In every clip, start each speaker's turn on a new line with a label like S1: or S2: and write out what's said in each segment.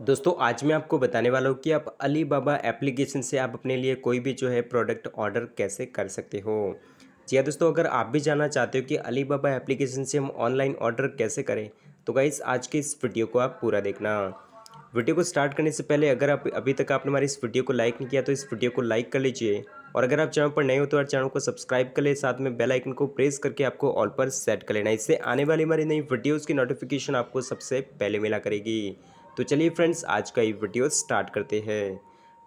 S1: दोस्तों आज मैं आपको बताने वाला हूँ कि आप अली बाबा एप्लीकेशन से आप अपने लिए कोई भी जो है प्रोडक्ट ऑर्डर कैसे कर सकते हो जी हाँ दोस्तों अगर आप भी जानना चाहते हो कि अली बाबा एप्लीकेशन से हम ऑनलाइन ऑर्डर कैसे करें तो गाइस आज के इस वीडियो को आप पूरा देखना वीडियो को स्टार्ट करने से पहले अगर आप अभी तक आपने हमारी इस वीडियो को लाइक नहीं किया तो इस वीडियो को लाइक कर लीजिए और अगर आप चैनल पर नए हो तो चैनल को सब्सक्राइब कर ले साथ में बेल आइकन को प्रेस करके आपको ऑल पर सेट कर लेना इससे आने वाली हमारी नई वीडियोज़ की नोटिफिकेशन आपको सबसे पहले मिला करेगी तो चलिए फ्रेंड्स आज का ये वीडियो स्टार्ट करते हैं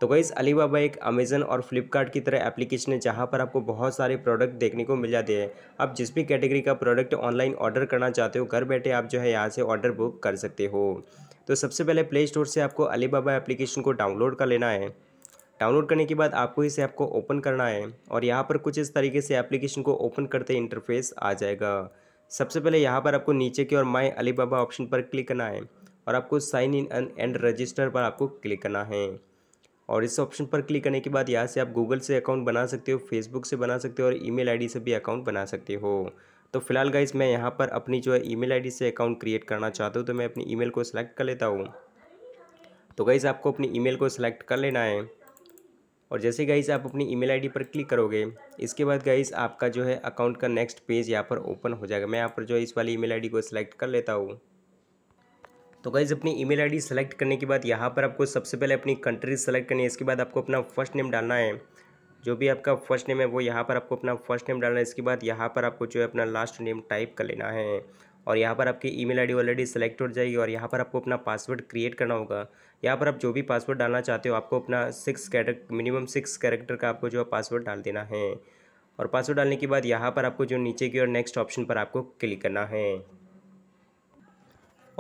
S1: तो गई अलीबाबा एक अमेज़न और फ्लिपकार्ट की तरह एप्लीकेशन है जहाँ पर आपको बहुत सारे प्रोडक्ट देखने को मिल जाते हैं आप जिस भी कैटेगरी का प्रोडक्ट ऑनलाइन ऑर्डर करना चाहते हो घर बैठे आप जो है यहाँ से ऑर्डर बुक कर सकते हो तो सबसे पहले प्ले स्टोर से आपको अलीबाबा एप्लीकेशन को डाउनलोड कर लेना है डाउनलोड करने के बाद आपको इसे आपको ओपन करना है और यहाँ पर कुछ इस तरीके से एप्लीकेशन को ओपन करते इंटरफेस आ जाएगा सबसे पहले यहाँ पर आपको नीचे की और माई अलीबाबा ऑप्शन पर क्लिक करना है और आपको साइन इन एंड रजिस्टर पर आपको क्लिक करना है और इस ऑप्शन पर क्लिक करने के बाद यहाँ से आप गूगल से अकाउंट बना सकते हो फेसबुक से बना सकते हो और ईमेल आईडी से भी अकाउंट बना सकते हो तो फिलहाल गाइज मैं यहाँ पर अपनी जो है ईमेल आईडी से अकाउंट क्रिएट करना चाहता हूँ तो मैं अपनी ईमेल को सिलेक्ट कर लेता हूँ तो गाइज़ आपको अपनी ईमेल को सिलेक्ट कर लेना है और जैसे गाइज़ आप अपनी ईमेल आईडी पर क्लिक करोगे इसके बाद गाइज़ आपका जो है अकाउंट का नेक्स्ट पेज यहाँ पर ओपन हो जाएगा मैं यहाँ पर जो है इस वाली ईमेल आईडी को सिलेक्ट कर लेता हूँ तो गाइज़ अपनी ईमेल आईडी सेलेक्ट करने के बाद यहाँ पर आपको सबसे पहले अपनी कंट्री सेलेक्ट करनी है इसके बाद आपको अपना फर्स्ट नेम डालना है जो भी आपका फर्स्ट नेम है वो यहाँ पर आपको अपना फर्स्ट नेम डालना है इसके बाद यहाँ पर आपको जो है अपना लास्ट नेम टाइप कर लेना है और यहाँ पर आपकी ईमेल आईडी ऑलरेडी सेलेक्ट हो जाएगी और यहाँ पर आपको अपना पासवर्ड क्रिएट करना होगा यहाँ पर आप जो भी पासवर्ड डालना चाहते हो आपको अपना six character minimum six character का आपको जो है पासवर्ड डाल देना है और पासवर्ड डालने के बाद यहाँ पर आपको जो नीचे की और नेक्स्ट ऑप्शन पर आपको क्लिक करना है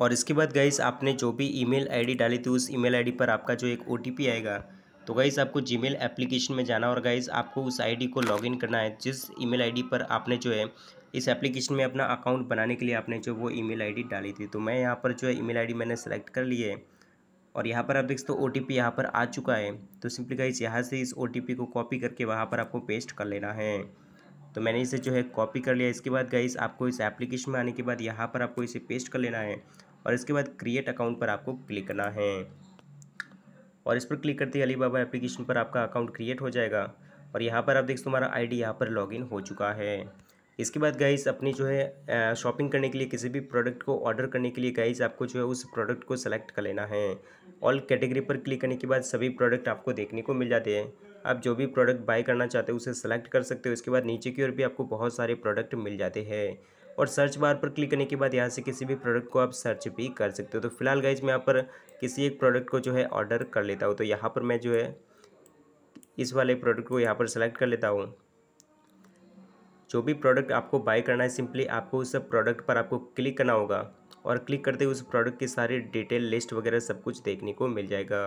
S1: और इसके बाद गाइस आपने जो भी ईमेल आईडी डाली थी उस ईमेल आईडी पर आपका जो एक ओटीपी आएगा तो गाइज़ आपको जीमेल एप्लीकेशन में जाना और गाइज़ आपको उस आईडी को लॉगिन करना है जिस ईमेल आईडी पर आपने जो है इस एप्लीकेशन में अपना अकाउंट बनाने के लिए आपने जो वो ईमेल आईडी डाली थी तो मैं यहाँ पर जो है ईमेल आईडी मैंने सेलेक्ट कर ली है और यहाँ पर आप देख सकते हो ओ टी यहाँ पर आ चुका है तो सिंपली गाइज यहाँ से इस ओ को कॉपी करके वहाँ पर आपको पेस्ट कर लेना है तो मैंने इसे जो है कॉपी कर लिया इसके बाद गाइज आपको इस एप्लीकेशन में आने के बाद यहाँ पर आपको इसे पेस्ट कर लेना है और इसके बाद क्रिएट अकाउंट पर आपको क्लिक करना है और इस पर क्लिक करते ही अली बाबा एप्लीकेशन पर आपका अकाउंट क्रिएट हो जाएगा और यहाँ पर आप देख सकते हमारा आई डी यहाँ पर लॉगिन हो चुका है इसके बाद गाइस अपनी जो है शॉपिंग करने के लिए किसी भी प्रोडक्ट को ऑर्डर करने के लिए गाइस आपको जो है उस प्रोडक्ट को सेलेक्ट कर लेना है ऑल कैटेगरी पर क्लिक करने के बाद सभी प्रोडक्ट आपको देखने को मिल जाते हैं आप जो भी प्रोडक्ट बाय करना चाहते हो उसे सेलेक्ट कर सकते हो इसके बाद नीचे की ओर भी आपको बहुत सारे प्रोडक्ट मिल जाते हैं और सर्च बार पर क्लिक करने के बाद यहाँ से किसी भी प्रोडक्ट को आप सर्च भी कर सकते हो तो फिलहाल गाइज मैं यहाँ पर किसी एक प्रोडक्ट को जो है ऑर्डर कर लेता हूँ तो यहाँ पर मैं जो है इस वाले प्रोडक्ट को यहाँ पर सेलेक्ट कर लेता हूँ जो भी प्रोडक्ट आपको बाय करना है सिंपली आपको उस प्रोडक्ट पर आपको क्लिक करना होगा और क्लिक करते ही उस प्रोडक्ट की सारी डिटेल लिस्ट वगैरह सब कुछ देखने को मिल जाएगा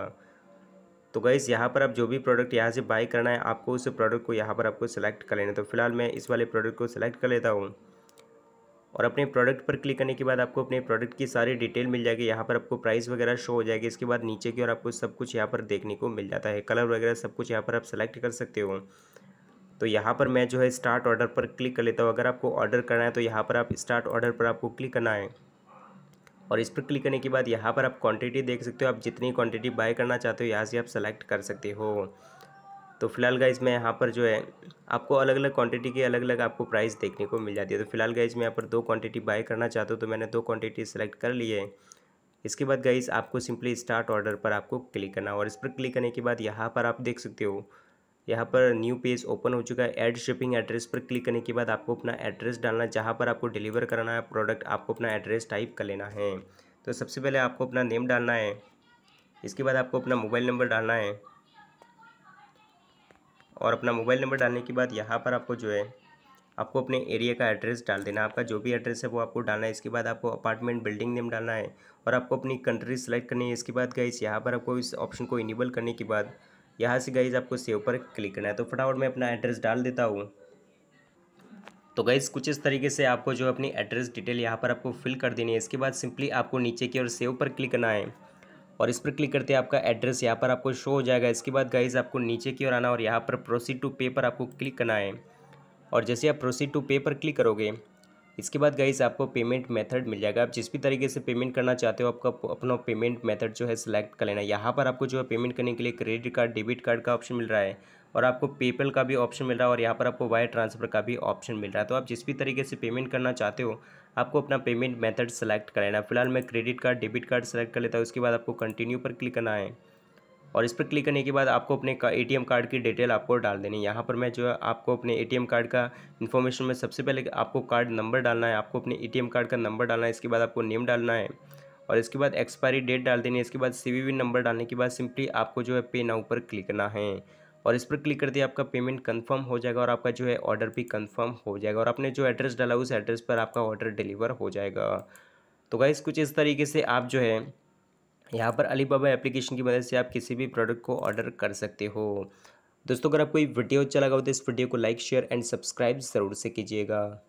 S1: तो गैस यहाँ पर आप जो भी प्रोडक्ट यहाँ से बाय करना है आपको उस प्रोडक्ट को यहाँ पर आपको सेलेक्ट कर लेना तो फिलहाल मैं इस वाले प्रोडक्ट को सिलेक्ट कर लेता हूँ और अपने प्रोडक्ट पर क्लिक करने के बाद आपको अपने प्रोडक्ट की सारी डिटेल मिल जाएगी यहाँ पर आपको प्राइस वगैरह शो हो जाएगी इसके बाद नीचे की और आपको सब कुछ यहाँ पर देखने को मिल जाता है कलर वगैरह सब कुछ यहाँ पर आप सेलेक्ट कर सकते हो तो यहाँ पर मैं जो है स्टार्ट ऑर्डर पर क्लिक कर लेता हूँ अगर आपको ऑर्डर करना है तो यहाँ पर आप स्टार्ट ऑर्डर पर आपको क्लिक करना है और इस पर क्लिक करने के बाद यहाँ पर आप क्वांटिटी देख सकते हो आप जितनी क्वांटिटी बाय करना चाहते हो यहाँ से आप सेलेक्ट कर सकते हो तो फिलहाल गाइज मैं यहाँ पर जो है आपको अलग अलग क्वांटिटी की अलग अलग आपको प्राइस देखने को मिल जाती है तो फिलहाल गाइज मैं यहाँ पर दो क्वांटिटी बाय करना चाहता हूँ तो मैंने दो क्वांटिटी सेलेक्ट कर ली है इसके बाद गाइज आपको सिंपली स्टार्ट ऑर्डर पर आपको क्लिक करना और इस पर क्लिक करने के बाद यहाँ पर आप देख सकते हो यहाँ पर न्यू पेज ओपन हो चुका है एड शिपिंग एड्रेस पर क्लिक करने के बाद आपको अपना एड्रेस डालना है जहाँ पर आपको डिलीवर कराना है प्रोडक्ट आपको अपना एड्रेस टाइप कर लेना है तो सबसे पहले आपको अपना नेम डालना है इसके बाद आपको अपना मोबाइल नंबर डालना है और अपना मोबाइल नंबर डालने के बाद यहाँ पर आपको जो है आपको अपने एरिया का एड्रेस डाल देना आपका जो भी एड्रेस है वो आपको डालना है इसके बाद आपको अपार्टमेंट बिल्डिंग नेम डालना है और आपको अपनी कंट्री सेलेक्ट करनी है इसके बाद गाइज यहाँ पर आपको इस ऑप्शन को इनेबल करने के बाद यहाँ से गाइज आपको सेव पर क्लिक करना है तो फटाफट मैं अपना एड्रेस डाल देता हूँ तो गाइज कुछ इस तरीके से आपको जो अपनी एड्रेस डिटेल यहाँ पर आपको फिल कर देनी है इसके बाद सिंपली आपको नीचे की ओर सेव पर क्लिक करना है और इस पर क्लिक करते हैं आपका एड्रेस यहाँ पर आपको शो हो जाएगा इसके बाद गाइज आपको नीचे की ओर आना और यहाँ पर प्रोसीड टू पे पर आपको क्लिक करना है और जैसे आप प्रोसीड टू पे पर क्लिक करोगे इसके बाद गाइस आपको पेमेंट मेथड मिल जाएगा आप जिस भी तरीके से पेमेंट करना चाहते हो आपका अपना पेमेंट मेथड जो है सिलेक्ट कर लेना यहाँ पर आपको जो है पेमेंट करने के लिए क्रेडिट कार्ड डेबिट कार्ड का ऑप्शन मिल रहा है और आपको पेपल का भी ऑप्शन मिल रहा है और यहाँ पर आपको वायर ट्रांसफ़र का भी ऑप्शन मिल रहा है तो आप जिस भी तरीके से पेमेंट करना चाहते हो आपको अपना पेमेंट मेथड सेलेक्ट कर लेना फिलहाल मैं credit card debit card select कर लेता हूँ उसके बाद आपको कंटिन्यू पर क्लिक करना है और इस पर क्लिक करने के बाद आपको अपने ए कार्ड की डिटेल आपको डाल देनी है यहाँ पर मैं जो है आपको अपने ए कार्ड का इन्फॉर्मेशन में सबसे पहले आपको कार्ड नंबर डालना है आपको अपने ए कार्ड का नंबर डालना है इसके बाद आपको नेम डालना है और इसके बाद एक्सपायरी डेट डाल देनी है इसके बाद सी नंबर डालने के बाद सिंपली आपको जो है पे नाउ पर क्लिक करना है और इस पर क्लिक करते ही आपका पेमेंट कंफर्म हो जाएगा और आपका जो है ऑर्डर भी कंफर्म हो जाएगा और आपने जो एड्रेस डाला उस एड्रेस पर आपका ऑर्डर डिलीवर हो जाएगा तो गाइस कुछ इस तरीके से आप जो है यहाँ पर अलीबाबा एप्लीकेशन की मदद से आप किसी भी प्रोडक्ट को ऑर्डर कर सकते हो दोस्तों अगर आपको ये वीडियो अच्छा लगा हो तो इस वीडियो को लाइक शेयर एंड सब्सक्राइब ज़रूर से कीजिएगा